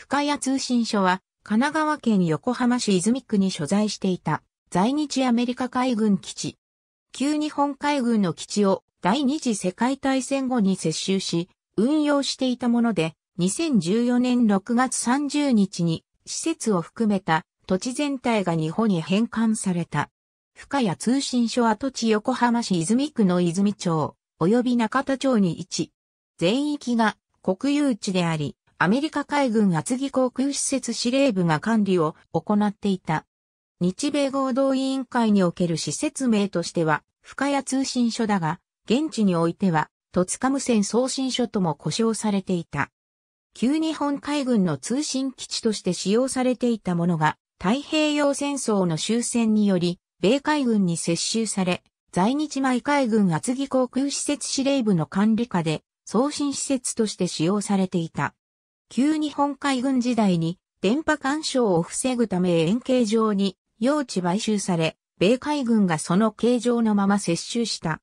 深谷通信所は、神奈川県横浜市泉区に所在していた、在日アメリカ海軍基地。旧日本海軍の基地を第二次世界大戦後に接収し、運用していたもので、2014年6月30日に施設を含めた土地全体が日本に返還された。深谷通信所跡地横浜市泉区の泉町、及び中田町に位置。全域が国有地であり、アメリカ海軍厚木航空施設司令部が管理を行っていた。日米合同委員会における施設名としては、深谷通信所だが、現地においては、戸塚無線送信所とも呼称されていた。旧日本海軍の通信基地として使用されていたものが、太平洋戦争の終戦により、米海軍に接収され、在日米海軍厚木航空施設司令部の管理下で、送信施設として使用されていた。旧日本海軍時代に電波干渉を防ぐため円形状に用地買収され、米海軍がその形状のまま接収した。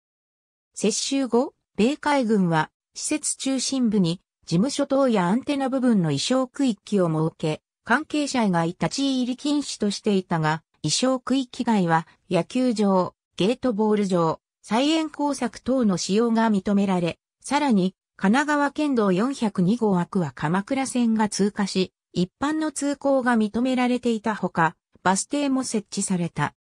接収後、米海軍は施設中心部に事務所等やアンテナ部分の衣装区域を設け、関係者以外立ち入り禁止としていたが、衣装区域外は野球場、ゲートボール場、再演工作等の使用が認められ、さらに神奈川県道402号枠は鎌倉線が通過し、一般の通行が認められていたほか、バス停も設置された。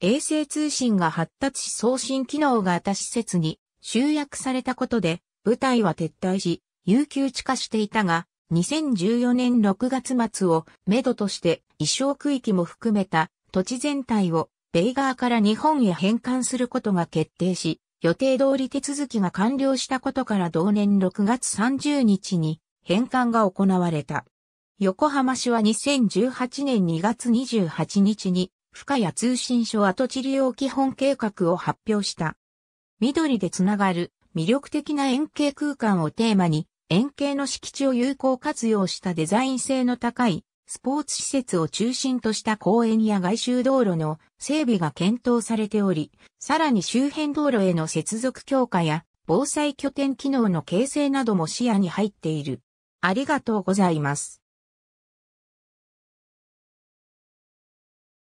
衛星通信が発達し送信機能が他施設に集約されたことで、部隊は撤退し、有給地化していたが、2014年6月末をめどとして、移床区域も含めた土地全体をベイガーから日本へ返還することが決定し、予定通り手続きが完了したことから同年6月30日に返還が行われた。横浜市は2018年2月28日に深谷通信所跡地利用基本計画を発表した。緑でつながる魅力的な円形空間をテーマに円形の敷地を有効活用したデザイン性の高いスポーツ施設を中心とした公園や外周道路の整備が検討されており、さらに周辺道路への接続強化や防災拠点機能の形成なども視野に入っている。ありがとうございます。